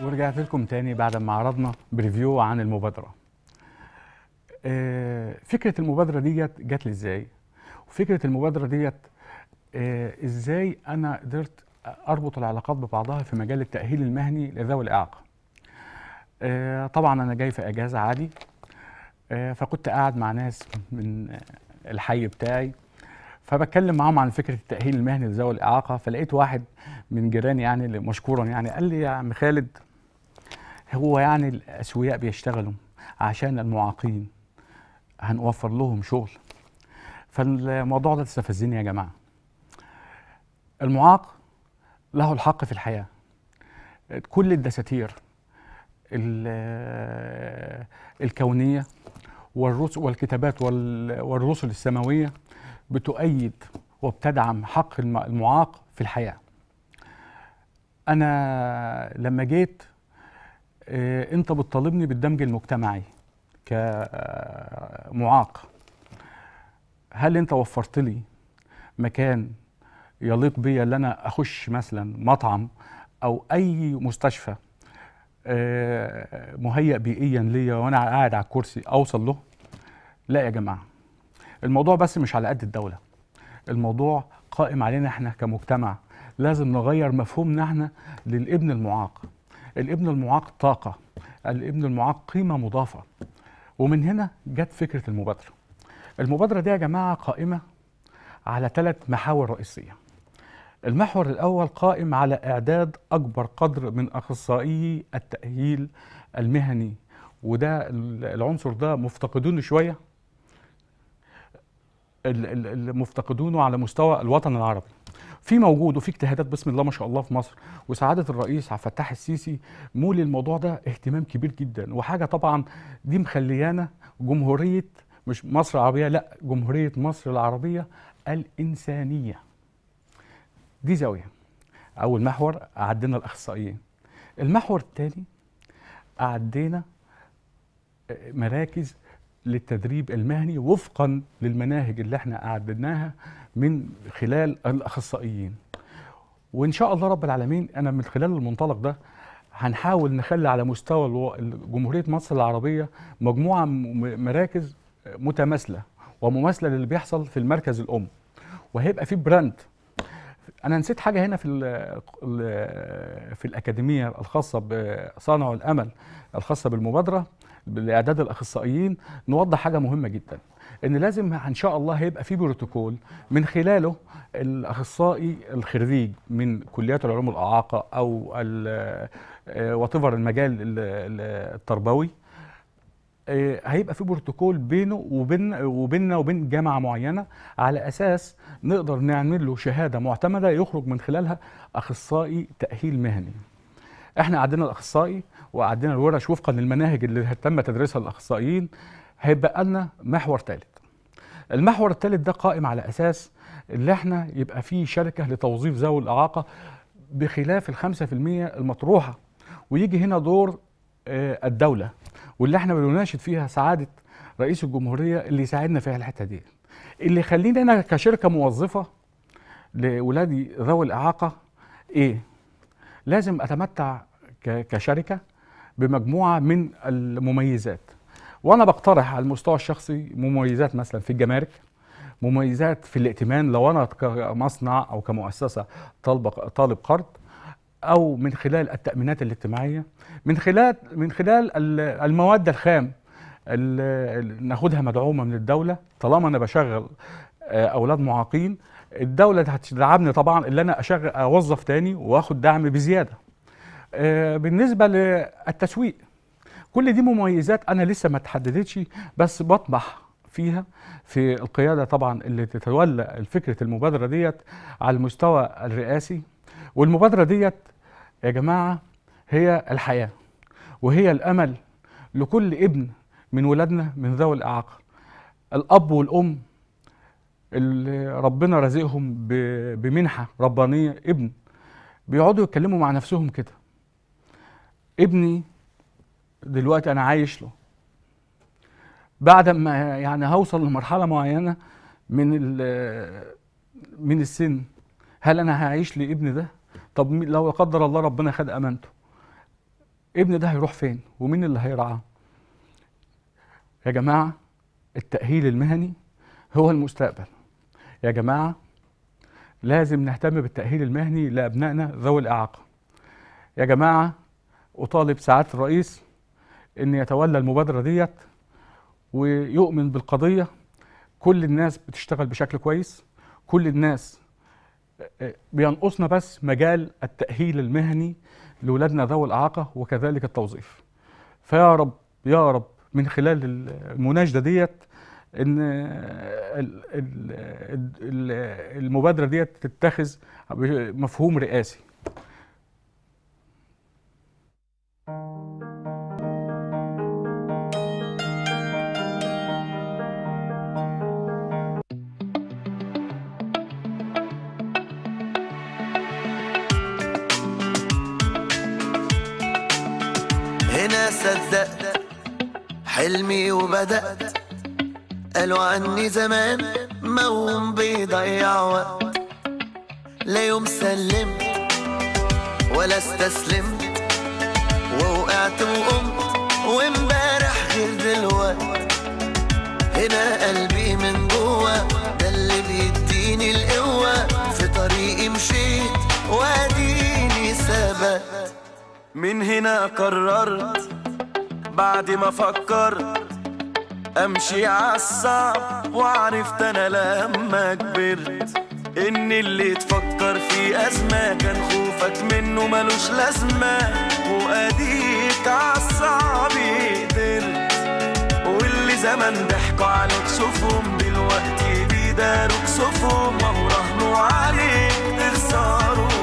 ورجعت لكم تاني بعد ما عرضنا بريفيو عن المبادره آه، فكره المبادره ديت جت جت لي ازاي وفكره المبادره ديت آه، ازاي انا قدرت اربط العلاقات ببعضها في مجال التاهيل المهني لذوي الاعاقه آه، طبعا انا جاي في اجازه عادي فكنت قاعد مع ناس من الحي بتاعي فبتكلم معاهم عن فكره التاهيل المهني لذوي الاعاقه فلقيت واحد من جيراني يعني مشكورا يعني قال لي يا عم خالد هو يعني الاسوياء بيشتغلوا عشان المعاقين هنوفر لهم شغل فالموضوع ده استفزني يا جماعه المعاق له الحق في الحياه كل الدساتير الكونيه والكتابات والرسل السماويه بتؤيد وبتدعم حق المعاق في الحياه انا لما جيت آه، انت بتطالبني بالدمج المجتمعي كمعاق هل انت وفرت لي مكان يليق بيا ان انا اخش مثلا مطعم او اي مستشفى آه، مهيئ بيئيا ليا وانا قاعد على الكرسي اوصل له لا يا جماعه الموضوع بس مش على قد الدوله الموضوع قائم علينا احنا كمجتمع لازم نغير مفهومنا احنا للابن المعاق الابن المعاق طاقه الابن المعاق قيمه مضافه ومن هنا جت فكره المبادره المبادره دي يا جماعه قائمه على ثلاث محاور رئيسيه المحور الأول قائم على إعداد أكبر قدر من أخصائي التأهيل المهني وده العنصر ده مفتقدونه شوية مفتقدونه على مستوى الوطن العربي في موجود وفي اجتهادات بسم الله ما شاء الله في مصر وسعاده الرئيس عبد الفتاح السيسي مولي الموضوع ده اهتمام كبير جدا وحاجه طبعا دي مخليانا جمهوريه مش مصر العربيه لا جمهوريه مصر العربيه الانسانيه دي زاويه اول محور عدينا الاخصائيين المحور الثاني عدينا مراكز للتدريب المهني وفقا للمناهج اللي احنا أعددناها من خلال الأخصائيين وإن شاء الله رب العالمين أنا من خلال المنطلق ده هنحاول نخلي على مستوى جمهورية مصر العربية مجموعة مراكز متماثلة ومماثلة للي بيحصل في المركز الأم وهيبقى في براند انا نسيت حاجه هنا في في الاكاديميه الخاصه بصانع الامل الخاصه بالمبادره لاعداد الاخصائيين نوضح حاجه مهمه جدا ان لازم ان شاء الله هيبقى في بروتوكول من خلاله الاخصائي الخريج من كليات العلوم الاعاقه او وطفر آه، المجال التربوي آه، هيبقى في بروتوكول بينه وبين وبيننا وبين جامعه معينه على اساس نقدر نعمل له شهاده معتمده يخرج من خلالها اخصائي تاهيل مهني احنا عندنا الاخصائي وقعدنا الورش وفقا للمناهج اللي تم تدريسها الاخصائيين هيبقى لنا محور ثالث المحور الثالث ده قائم على اساس اللي احنا يبقى فيه شركه لتوظيف ذوي الاعاقه بخلاف ال 5% المطروحه ويجي هنا دور آه، الدوله واللي احنا بنناشد فيها سعاده رئيس الجمهوريه اللي يساعدنا فيها الحته دي اللي يخليني انا كشركه موظفه لولادي ذوي الاعاقه ايه لازم اتمتع كشركه بمجموعه من المميزات وانا بقترح على المستوى الشخصي مميزات مثلا في الجمارك مميزات في الائتمان لو انا كمصنع او كمؤسسه طالب طالب قرض او من خلال التامينات الاجتماعيه من خلال من خلال المواد الخام اللي ناخدها مدعومه من الدوله طالما انا بشغل آه، اولاد معاقين الدوله هتدعمني طبعا ان انا اشغل اوظف تاني واخد دعم بزياده آه، بالنسبه للتسويق كل دي مميزات انا لسه ما اتحددتش بس بطمح فيها في القياده طبعا اللي تتولى فكره المبادره ديت على المستوى الرئاسي والمبادره ديت يا جماعه هي الحياه وهي الامل لكل ابن من ولادنا من ذوي الاعاقه الاب والام اللي ربنا رزقهم بمنحه ربانيه ابن بيقعدوا يتكلموا مع نفسهم كده ابني دلوقتي انا عايش له بعد ما يعني هوصل لمرحله معينه من من السن هل انا هعيش لابني ده طب لو لا قدر الله ربنا خد امانته ابني ده هيروح فين ومين اللي هيرعاه يا جماعه التاهيل المهني هو المستقبل يا جماعه لازم نهتم بالتاهيل المهني لابنائنا ذوي الاعاقه يا جماعه أطالب سعادة الرئيس أن يتولى المبادرة ديت ويؤمن بالقضية كل الناس بتشتغل بشكل كويس كل الناس آه، بينقصنا بس مجال التأهيل المهني لولادنا ذوي الإعاقة وكذلك التوظيف فيا رب يا رب من خلال المناشدة ديت ان آه، المبادره ديت تتخذ مفهوم رئاسي حلمي وبدأت قالوا عني زمان هم بيضيع وقت لا يوم سلمت ولا استسلمت ووقعت وقمت وامبارح غير دلوقت هنا قلبي من جوا ده اللي بيديني القوة في طريقي مشيت واديني ثبت من هنا قررت بعد ما فكرت امشي عالصعب وعرفت انا لما كبرت ان اللي تفكر في ازمه كان خوفك منه ملوش لازمه واديك عالصعب قدرت واللي زمان ضحكوا عليك شوفهم دلوقتي بيداروا كسوفهم وراهنوا راهنوا عليك تخسروا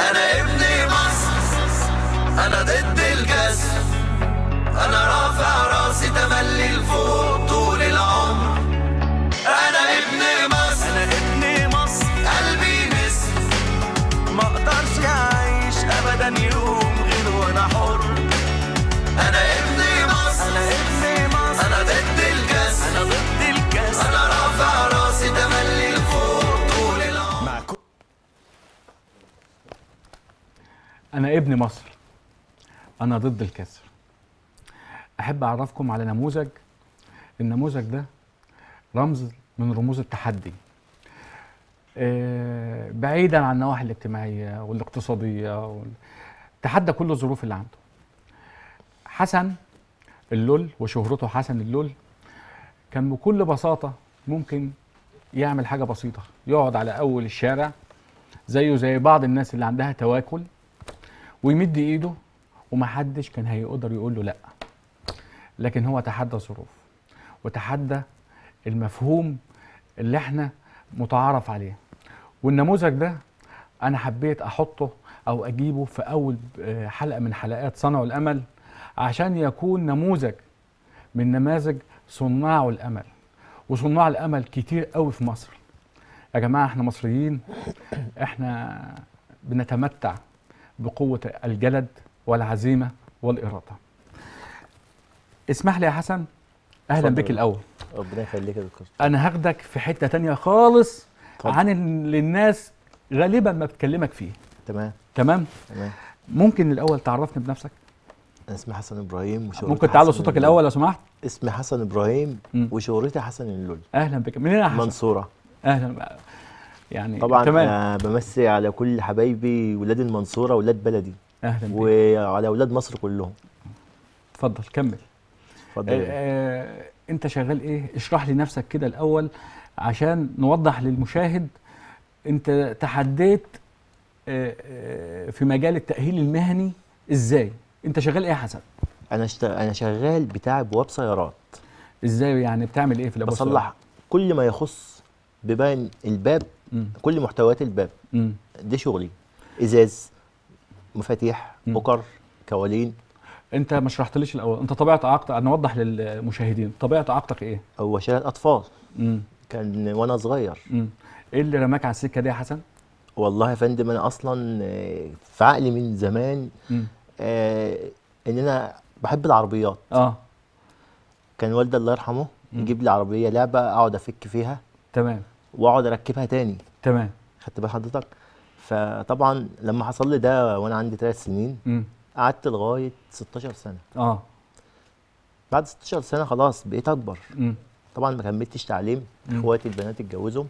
أنا ابن مصر أنا ضد الجسر أنا رافع راسي تملي الفوق أنا ابن مصر أنا ضد الكسر أحب أعرفكم على نموذج النموذج ده رمز من رموز التحدي آه، بعيدا عن النواحي الاجتماعية والاقتصادية تحدى كل الظروف اللي عنده حسن اللول وشهرته حسن اللول كان بكل بساطة ممكن يعمل حاجة بسيطة يقعد على أول الشارع زيه زي بعض الناس اللي عندها تواكل ويمد ايده ومحدش كان هيقدر يقول له لا لكن هو تحدى الظروف وتحدى المفهوم اللي احنا متعارف عليه والنموذج ده انا حبيت احطه او اجيبه في اول آه، حلقه من حلقات صنع الامل عشان يكون نموذج من نماذج صناع الامل وصناع الامل كتير قوي في مصر يا جماعه احنا مصريين احنا بنتمتع بقوة الجلد والعزيمة والإرادة اسمح لي يا حسن أهلا بك الأول ربنا يخليك يا دكتور أنا هاخدك في حتة تانية خالص طب. عن اللي الناس غالبا ما بتكلمك فيه تمام تمام تمام ممكن الأول تعرفني بنفسك أنا اسمي حسن إبراهيم وشهرتي ممكن تعلو صوتك الأول لو سمحت اسمي حسن إبراهيم وشهرتي حسن اللول أهلا بك منين يا حسن؟ منصورة اهلا يعني طبعا تمام. أنا بمسي على كل حبايبي ولاد المنصوره ولاد بلدي اهلا بك وعلى اولاد مصر كلهم اتفضل كمل اتفضل آه آه انت شغال ايه اشرح لي نفسك كده الاول عشان نوضح للمشاهد انت تحديت آه، آه، في مجال التاهيل المهني ازاي انت شغال ايه يا حسن انا شت... انا شغال بتاع بواب سيارات ازاي يعني بتعمل ايه في الابواب بصلح كل ما يخص ببان الباب مم. كل محتويات الباب مم. ده شغلي ازاز مفاتيح مقر كوالين انت ما شرحتليش الاول انت طبيعه عقدك نوضح للمشاهدين طبيعه عقدك ايه هو شلال اطفال مم. كان وانا صغير مم. ايه اللي رماك على السكه دي يا حسن والله يا فندم انا اصلا آه، في عقلي من زمان آه ان انا بحب العربيات اه كان والدي الله يرحمه يجيب لي عربيه لعبه اقعد افك فيها تمام واقعد اركبها تاني تمام خدت بال حضرتك فطبعا لما حصل لي ده وانا عندي ثلاث سنين م. قعدت لغايه 16 سنه اه بعد 16 سنه خلاص بقيت اكبر م. طبعا ما كملتش تعليم اخواتي البنات اتجوزوا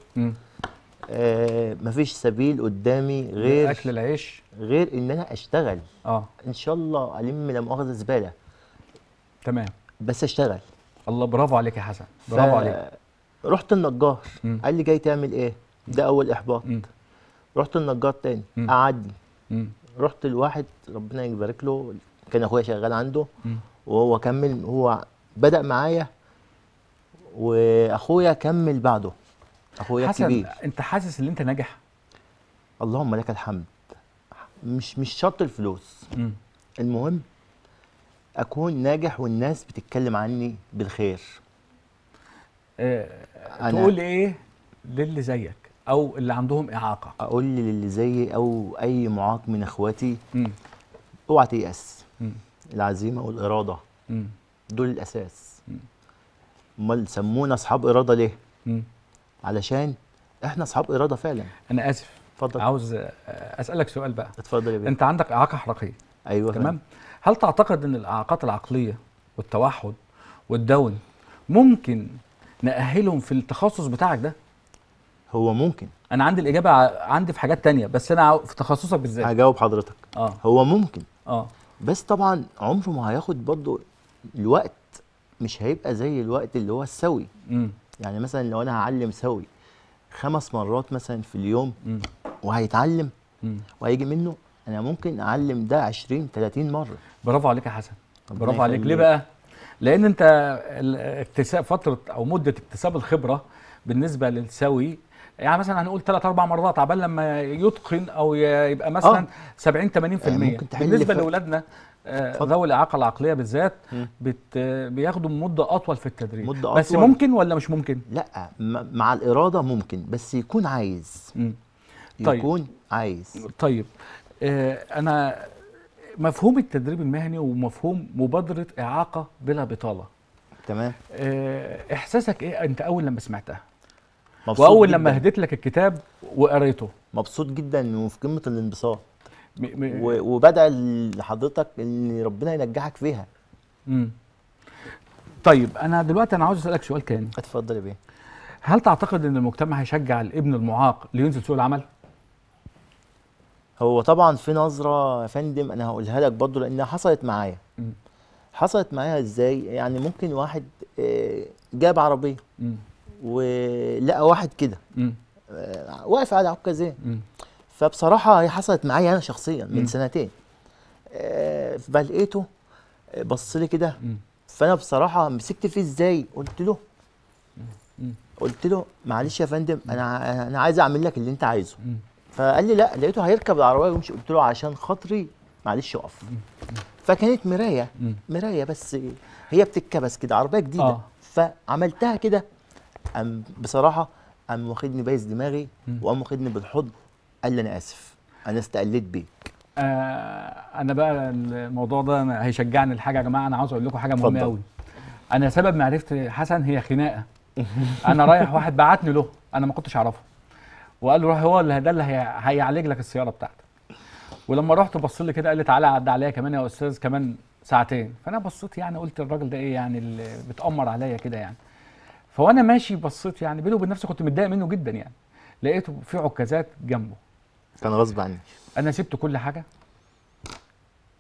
آه مفيش سبيل قدامي غير اكل العيش غير ان انا اشتغل اه ان شاء الله الم لا مؤاخذه زباله تمام بس اشتغل الله برافو عليك يا حسن برافو ف... عليك رحت النجار مم. قال لي جاي تعمل ايه ده اول احباط مم. رحت النجار تاني قعدني رحت لواحد ربنا يبارك له كان اخويا شغال عنده وهو كمل هو بدا معايا واخويا كمل بعده اخويا حسن انت حاسس ان انت ناجح اللهم لك الحمد مش مش شرط الفلوس مم. المهم اكون ناجح والناس بتتكلم عني بالخير آه، أنا تقول ايه للي زيك او اللي عندهم اعاقه اقول للي زيي او اي معاق من اخواتي اوعى تيأس العزيمه والاراده مم. دول الاساس امال سمونا اصحاب اراده ليه مم. علشان احنا اصحاب اراده فعلا انا اسف اتفضل عاوز اسالك سؤال بقى اتفضل يا بيه. انت عندك اعاقه حركيه ايوه تمام هل تعتقد ان الاعاقات العقليه والتوحد والدون ممكن نأهلهم في التخصص بتاعك ده هو ممكن انا عندي الاجابه عندي في حاجات تانية بس انا في تخصصك بالذات هجاوب حضرتك اه هو ممكن اه بس طبعا عمره ما هياخد برضه الوقت مش هيبقى زي الوقت اللي هو السوي م. يعني مثلا لو انا هعلم سوي خمس مرات مثلا في اليوم م. وهيتعلم م. وهيجي منه انا ممكن اعلم ده 20 30 مره برافو عليك يا حسن برافو عليك ليه بقى لان انت اكتساب فتره او مده اكتساب الخبره بالنسبه للسوي يعني مثلا هنقول ثلاث اربع مرات عبال لما يتقن او يبقى مثلا أوه. 70 80% ممكن بالنسبه لاولادنا آه، ذوي الاعاقه العقليه بالذات بت... بياخدوا مده اطول في التدريب مدة أطول. بس ممكن ولا مش ممكن لا مع الاراده ممكن بس يكون عايز م. طيب. يكون عايز طيب آه انا مفهوم التدريب المهني ومفهوم مبادره اعاقه بلا بطاله تمام آه، احساسك ايه انت اول لما سمعتها مبسوط واول جداً. لما هديت لك الكتاب وقريته مبسوط جدا وفي قمه الانبساط م... وبدع لحضرتك ان ربنا ينجحك فيها امم طيب انا دلوقتي انا عاوز اسالك سؤال تاني اتفضل يا بيه هل تعتقد ان المجتمع هيشجع الابن المعاق لينزل سوق العمل هو طبعا في نظره يا فندم انا هقولها لك برضه لانها حصلت معايا حصلت معايا ازاي يعني ممكن واحد آه، جاب عربيه ولقى واحد كده آه، واقف على عكازين فبصراحه هي حصلت معايا انا شخصيا من سنتين آه، فلقيته بص لي كده فانا بصراحه مسكت فيه ازاي قلت له قلت له معلش يا فندم انا انا عايز اعمل لك اللي انت عايزه فقال لي لا لقيته هيركب العربيه ويمشي قلت له عشان خاطري معلش اقف فكانت مرايه مرايه بس هي بتتكبس كده عربيه جديده آه. فعملتها كده أم بصراحه قام واخدني بايز دماغي وقام واخدني بالحضن قال لي انا اسف انا استقليت بيك آه انا بقى الموضوع ده هيشجعني لحاجه يا جماعه انا عاوز اقول لكم حاجه مهمه قوي انا سبب معرفتي حسن هي خناقه انا رايح واحد بعتني له انا ما كنتش اعرفه وقال له هو اللي ده اللي هيعالج لك السياره بتاعتك ولما رحت بص لي كده قال لي تعالى عد عليا كمان يا استاذ كمان ساعتين فانا بصيت يعني قلت الراجل ده ايه يعني اللي بتامر عليا كده يعني فوانا ماشي بصيت يعني بيني وبين نفسي كنت متضايق منه جدا يعني لقيته في عكازات جنبه كان غصب عني انا سبت كل حاجه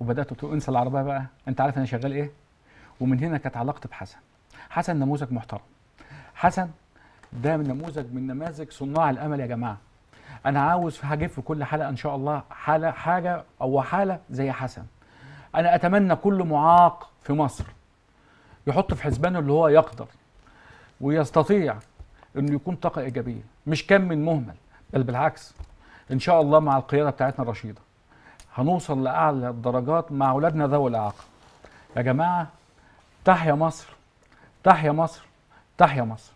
وبدات قلت له انسى العربيه بقى انت عارف انا شغال ايه ومن هنا كانت علاقتي بحسن حسن نموذج محترم حسن ده من نموذج من نماذج صناع الامل يا جماعه انا عاوز هجيب في كل حلقه ان شاء الله حاله حاجه او حاله زي حسن انا اتمنى كل معاق في مصر يحط في حسبانه اللي هو يقدر ويستطيع انه يكون طاقه ايجابيه مش كم من مهمل بل بالعكس ان شاء الله مع القياده بتاعتنا الرشيده هنوصل لاعلى الدرجات مع اولادنا ذوي الاعاقه يا جماعه تحيا مصر تحيا مصر تحيا مصر